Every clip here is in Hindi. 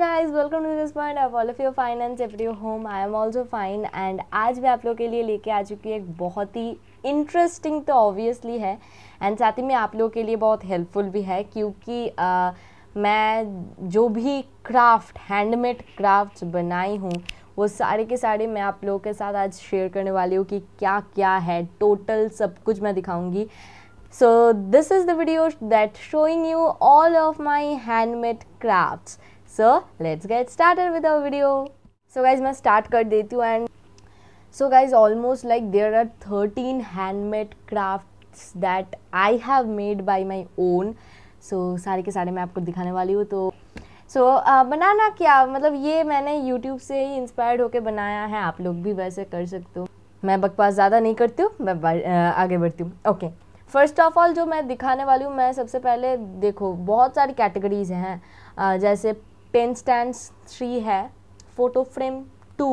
Guys welcome to this point of all of your finance every home I am also fine and आज मैं आप लोग के लिए लेके आ चुकी एक बहुत ही इंटरेस्टिंग तो ऑब्वियसली है एंड साथ ही में आप लोगों के लिए बहुत हेल्पफुल भी है क्योंकि uh, मैं जो भी क्राफ्ट हैंडमेड क्राफ्ट बनाई हूँ वो सारे के सारे मैं आप लोगों के साथ आज शेयर करने वाली हूँ कि क्या क्या है टोटल सब कुछ मैं दिखाऊँगी so this is the video that showing you all of my handmade crafts so let's get started with our video so guys मैं स्टार्ट कर देती हूँ and so guys almost like there are thirteen handmade craft that I have made by my own so सारे के सारे मैं आपको दिखाने वाली हूँ तो सो so, uh, बनाना क्या मतलब ये मैंने यूट्यूब से ही इंस्पायर्ड होकर बनाया है आप लोग भी वैसे कर सकते हो मैं बकवास ज़्यादा नहीं करती हूँ मैं आगे बढ़ती हूँ ओके फर्स्ट ऑफ ऑल जो मैं दिखाने वाली हूँ मैं सबसे पहले देखो बहुत सारी कैटेगरीज हैं जैसे पेन स्टैंड थ्री है फ़ोटो फ्रेम टू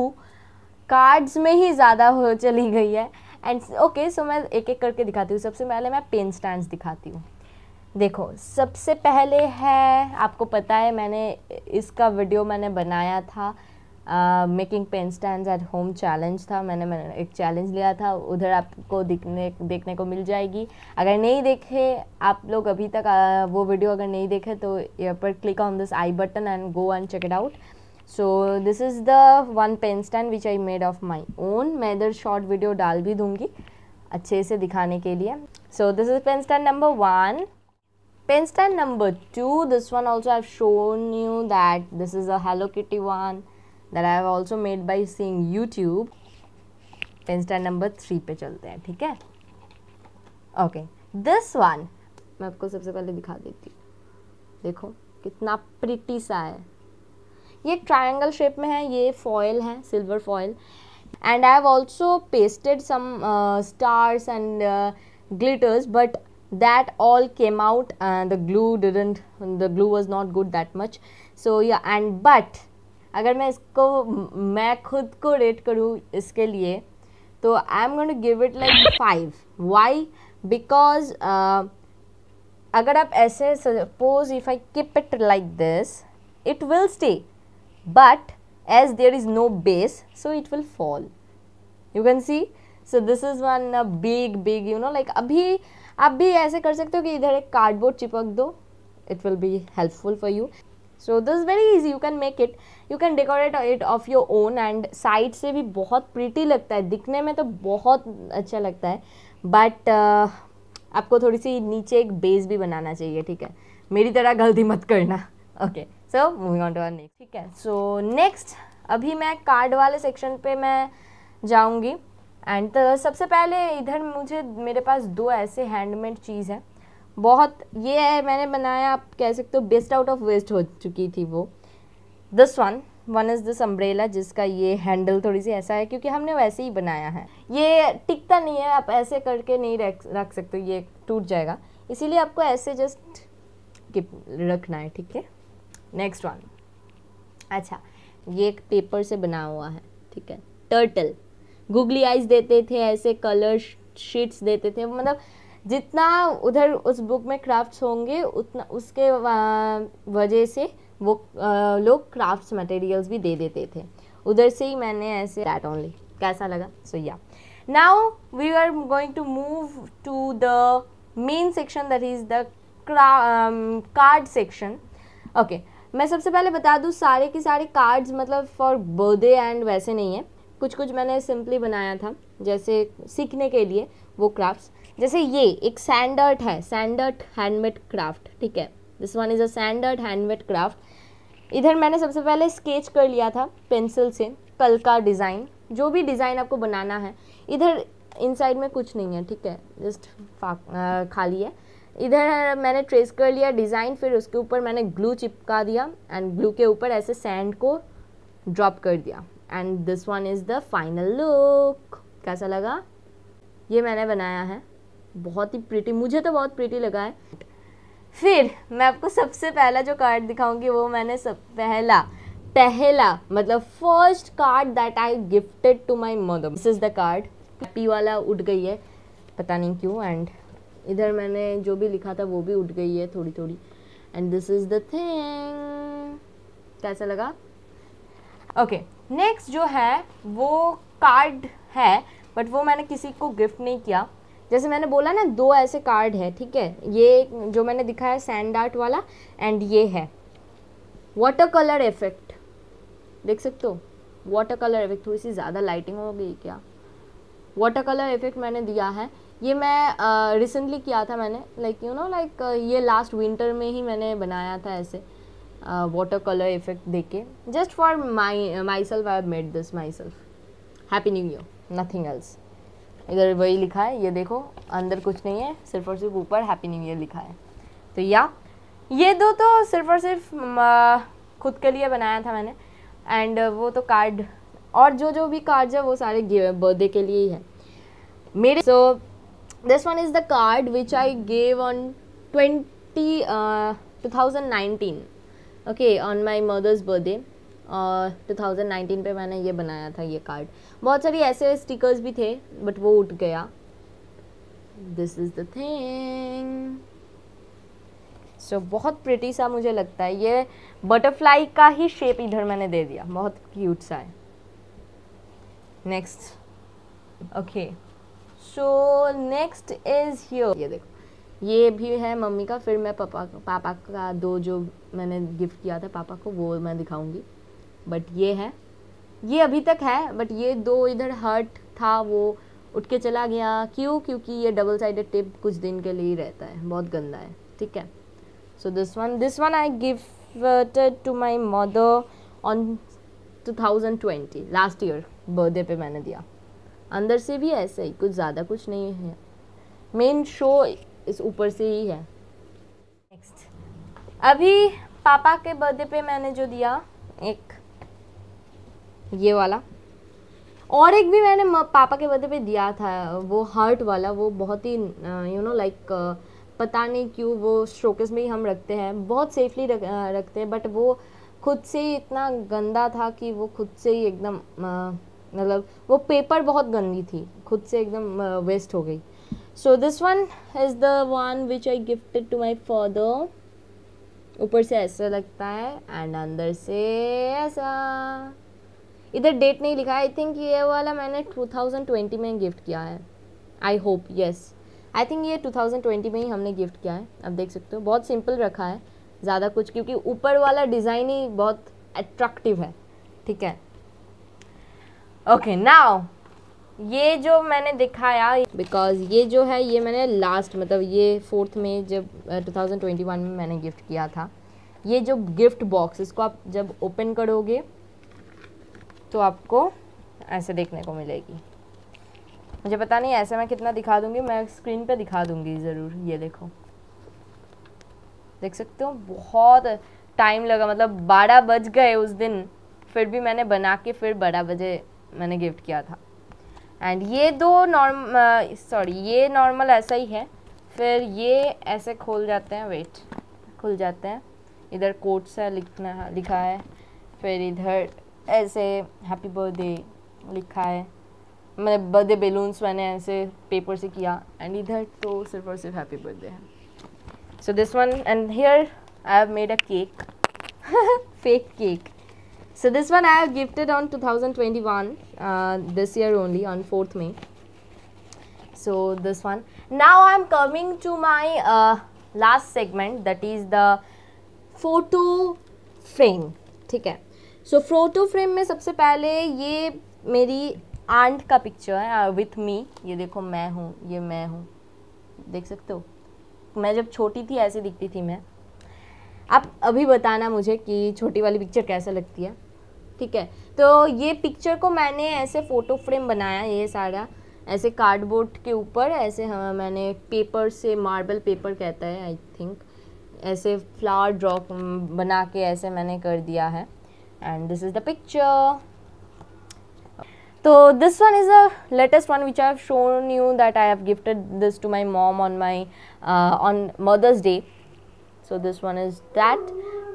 कार्ड्स में ही ज़्यादा हो चली गई है एंड ओके सो मैं एक एक करके दिखाती हूँ सबसे पहले मैं पेन स्टैंड दिखाती हूँ देखो सबसे पहले है आपको पता है मैंने इसका वीडियो मैंने बनाया था making pen stand at home challenge था मैंने मैंने एक चैलेंज लिया था उधर आपको दिखने देखने को मिल जाएगी अगर नहीं देखे आप लोग अभी तक आ, uh, वो वीडियो अगर नहीं देखे तो यहाँ पर click on this I button and go and check it out so this is the one pen stand which I made of my own मैं इधर शॉर्ट वीडियो डाल भी दूँगी अच्छे से दिखाने के लिए so this is pen stand number one pen stand number two this one also have shown you that this is a Hello Kitty one that I have also made by seeing YouTube pen number three पे चलते हैं ठीक है ओके दिस वन मैं आपको सबसे पहले दिखा देती हूँ देखो कितना प्रिटी सा है ये ट्रायंगल शेप में है ये फॉयल है silver foil and I have also pasted some stars and glitters but that all came out and uh, uh, uh, the glue didn't the glue was not good that much so yeah and अगर मैं इसको मैं खुद को रेट करूँ इसके लिए तो I am going to give it like five Y because अगर आप ऐसे suppose if I keep it like this it will stay but as there is no base so it will fall you can see so this is one a big big you know like अभी आप भी ऐसे कर सकते हो कि इधर एक कार्डबोर्ड चिपक दो it will be helpful for you so this very easy you can make it you can decorate it of your own and side से भी बहुत प्रिटी लगता है दिखने में तो बहुत अच्छा लगता है बट uh, आपको थोड़ी सी नीचे एक बेस भी बनाना चाहिए ठीक है मेरी तरह गलती मत करना okay so moving on to our next ठीक है सो so, नेक्स्ट अभी मैं कार्ड वाले सेक्शन पे मैं जाऊंगी एंड uh, सबसे पहले इधर मुझे मेरे पास दो ऐसे हैंडमेड चीज़ है बहुत ये है मैंने बनाया आप कह सकते हो बेस्ट आउट ऑफ वेस्ट हो चुकी थी वो this one one is this umbrella जिसका ये हैंडल थोड़ी सी ऐसा है क्योंकि हमने वैसे ही बनाया है ये टिकता नहीं है आप ऐसे करके नहीं रख रख सकते ये टूट जाएगा इसीलिए आपको ऐसे जस्ट रखना है ठीक है नेक्स्ट वन अच्छा ये एक पेपर से बना हुआ है ठीक है टर्टल गुगली आइज देते थे ऐसे कलर शीट्स देते थे मतलब जितना उधर उस बुक में क्राफ्ट्स होंगे उतना उसके वजह से वो लोग क्राफ्ट्स मटेरियल्स भी दे देते थे उधर से ही मैंने ऐसे डैट ओनली कैसा लगा सो या now we are going to move to the main section that is the card section okay मैं सबसे पहले बता दूँ सारे के सारे कार्ड्स मतलब फॉर बर्थडे एंड वैसे नहीं है कुछ कुछ मैंने सिंपली बनाया था जैसे सीखने के लिए वो क्राफ्ट्स जैसे ये एक सैंडर्ट है सैंडर्ट हैंडमेड क्राफ्ट ठीक है this one is a standard handmade craft इधर मैंने सबसे पहले स्केच कर लिया था पेंसिल से कल का डिज़ाइन जो भी डिज़ाइन आपको बनाना है इधर इनसाइड में कुछ नहीं है ठीक है जस्ट खाली है इधर मैंने ट्रेस कर लिया डिज़ाइन फिर उसके ऊपर मैंने ग्लू चिपका दिया एंड ग्लू के ऊपर ऐसे सैंड को ड्रॉप कर दिया and this one is the final look कैसा लगा ये मैंने बनाया है बहुत ही प्रिटी मुझे तो बहुत प्रिटी लगा है फिर मैं आपको सबसे पहला जो कार्ड दिखाऊंगी वो मैंने सब पहला पहला मतलब first card that I gifted to my mother this is the card पी वाला उठ गई है पता नहीं क्यों एंड इधर मैंने जो भी लिखा था वो भी उठ गई है थोड़ी थोड़ी and this is the thing कैसा लगा ओके okay, नेक्स्ट जो है वो कार्ड है बट वो मैंने किसी को गिफ्ट नहीं किया जैसे मैंने बोला ना दो ऐसे कार्ड है ठीक है ये जो मैंने दिखाया सैंड आर्ट वाला एंड ये है वाटर कलर इफेक्ट देख सकते हो वाटर कलर इफेक्ट थोड़ी सी ज़्यादा लाइटिंग हो गई क्या वाटर कलर इफेक्ट मैंने दिया है ये मैं रिसेंटली uh, किया था मैंने लाइक यू नो लाइक ये लास्ट विंटर में ही मैंने बनाया था ऐसे वाटर कलर इफेक्ट दे के just for my myself I have made this myself happy new year nothing else इधर वही लिखा है ये देखो अंदर कुछ नहीं है सिर्फ और सिर्फ ऊपर हैप्पी न्यू ईयर लिखा है तो या ये दो तो सिर्फ और सिर्फ खुद के लिए बनाया था मैंने एंड वो तो कार्ड और जो जो भी कार्ड है वो सारे बर्थडे के लिए ही है मेरे so this one is the card which I gave on twenty two thousand nineteen okay on my mother's birthday two 2019 पे मैंने ये बनाया था ये कार्ड बहुत सारी ऐसे स्टिकर्स भी थे बट वो उठ गया this is the thing so बहुत प्रिटी सा मुझे लगता है ये बटरफ्लाई का ही शेप इधर मैंने दे दिया बहुत क्यूट सा है next okay so next is here ये देखो ये भी है मम्मी का फिर मैं पापा पापा का दो जो मैंने गिफ्ट किया था पापा को वो मैं दिखाऊंगी बट ये है ये अभी तक है बट ये दो इधर हर्ट था वो उठ के चला गया क्यों क्योंकि ये डबल साइडेड टिप कुछ दिन के लिए ही रहता है बहुत गंदा है ठीक है so this one this one I gifted to my mother on 2020 last year birthday पे मैंने दिया अंदर से भी ऐसे ही कुछ ज़्यादा कुछ नहीं है मेन शो इस ऊपर से ही है नेक्स्ट अभी पापा के बर्थडे पे मैंने जो दिया एक ये वाला और एक भी मैंने पापा के बर्थडे पे दिया था वो हार्ट वाला वो बहुत ही यू नो लाइक पता नहीं क्यों वो शोकेस में ही हम रखते हैं बहुत सेफली रख, रखते हैं बट वो खुद से ही इतना गंदा था कि वो खुद से ही एकदम मतलब वो पेपर बहुत गंदी थी खुद से एकदम वेस्ट हो गई so this one is the one which I gifted to my father ऊपर से ऐसा लगता है एंड अंदर से ऐसा इधर डेट नहीं लिखा आई थिंक ये वाला मैंने 2020 में गिफ्ट किया है I hope yes I think ये 2020 में ही हमने गिफ्ट किया है अब देख सकते हो बहुत सिंपल रखा है ज़्यादा कुछ क्योंकि ऊपर वाला डिज़ाइन ही बहुत अट्रैक्टिव है ठीक है ओके okay, नाउ ये जो मैंने दिखाया बिकॉज ये जो है ये मैंने लास्ट मतलब ये फोर्थ में जब uh, 2021 में मैंने गिफ्ट किया था ये जो गिफ्ट बॉक्स इसको आप जब ओपन करोगे तो आपको ऐसे देखने को मिलेगी मुझे पता नहीं ऐसे मैं कितना दिखा दूंगी मैं स्क्रीन पे दिखा दूँगी ज़रूर ये देखो देख सकते हो बहुत टाइम लगा मतलब बारह बज गए उस दिन फिर भी मैंने बना के फिर बारह बजे मैंने गिफ्ट किया था एंड ये दो नॉर्म सॉरी ये नॉर्मल ऐसा ही है फिर ये ऐसे खोल जाते हैं वेट खुल जाते हैं इधर कोट्स है लिखना लिखा है फिर इधर ऐसे हैप्पी बर्थडे लिखा है मैंने बर्थडे बेलून्स मैंने ऐसे पेपर से किया एंड इधर तो सिर्फ और सिर्फ हैप्पी बर्थडे है so this one and here I have made a cake fake cake so this one I have gifted on two thousand twenty one this year only on fourth May so this one now I am coming to my last segment that is the photo frame ठीक है सो फोटो फ्रेम में सबसे पहले ये मेरी आंट का पिक्चर है विथ uh, मी ये देखो मैं हूँ ये मैं हूँ देख सकते हो मैं जब छोटी थी ऐसे दिखती थी मैं आप अभी बताना मुझे कि छोटी वाली पिक्चर कैसा लगती है ठीक है तो ये पिक्चर को मैंने ऐसे फ़ोटो फ्रेम बनाया ये सारा ऐसे कार्डबोर्ड के ऊपर ऐसे हाँ मैंने पेपर से मार्बल पेपर कहता है आई थिंक ऐसे फ्लावर ड्रॉ बना के ऐसे मैंने कर दिया है and this is the picture so this one is a latest one which I have shown you that I have gifted this to my mom on my uh, on Mother's Day. So this one is that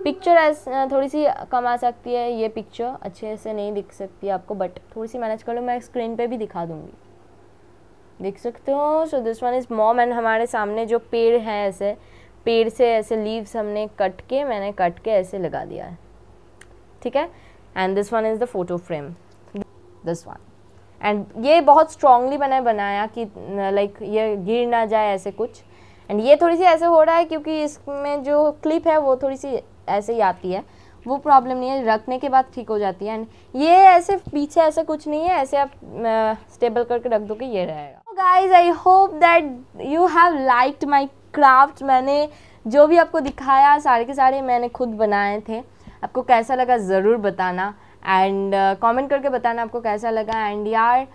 picture ऐस थोड़ी सी कम आ सकती है ये पिक्चर अच्छे से नहीं दिख सकती आपको बट थोड़ी सी मैनेज कर लूँ मैं स्क्रीन पे भी दिखा दूँगी देख सकते हो so this one is mom and हमारे सामने जो पेड़ है ऐसे पेड़ से ऐसे लीव्स हमने कट के मैंने कट के ऐसे लगा दिया है ठीक है and this one is the photo frame this one and ये बहुत स्ट्रांगली मैंने बनाया कि लाइक ये गिर ना जाए ऐसे कुछ एंड ये थोड़ी सी ऐसे हो रहा है क्योंकि इसमें जो क्लिप है वो थोड़ी सी ऐसे ही आती है वो प्रॉब्लम नहीं है रखने के बाद ठीक हो जाती है एंड ये ऐसे पीछे ऐसे कुछ नहीं है ऐसे आप स्टेबल करके रख दो कि ये रहेगा guys I hope that you have liked my craft मैंने जो भी आपको दिखाया सारे के सारे मैंने खुद बनाए थे आपको कैसा लगा ज़रूर बताना एंड कमेंट uh, करके बताना आपको कैसा लगा एंड यार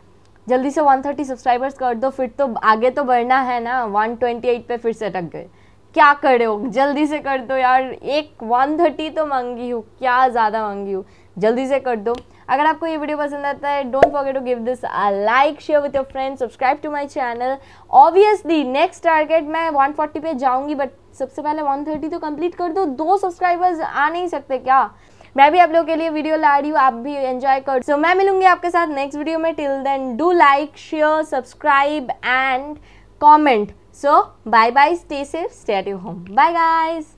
जल्दी से 130 सब्सक्राइबर्स कर दो फिर तो आगे तो बढ़ना है ना 128 पे फिर से अटक गए क्या कर रहे हो जल्दी से कर दो यार एक 130 तो मांगी हूँ क्या ज़्यादा मांगी हूँ जल्दी से कर दो अगर आपको ये वीडियो पसंद आता है don't forget to give this a like share with your friend subscribe to my channel obviously next target मैं 140 पे जाऊंगी बट सबसे पहले 130 तो कंप्लीट कर दो दो सब्सक्राइबर्स आ नहीं सकते क्या मैं भी आप लोगों के लिए वीडियो ला रही हूँ आप भी एंजॉय कर सो so, मैं मिलूंगी आपके साथ नेक्स्ट वीडियो में till then do like share subscribe and comment so bye bye stay safe stay at you home bye guys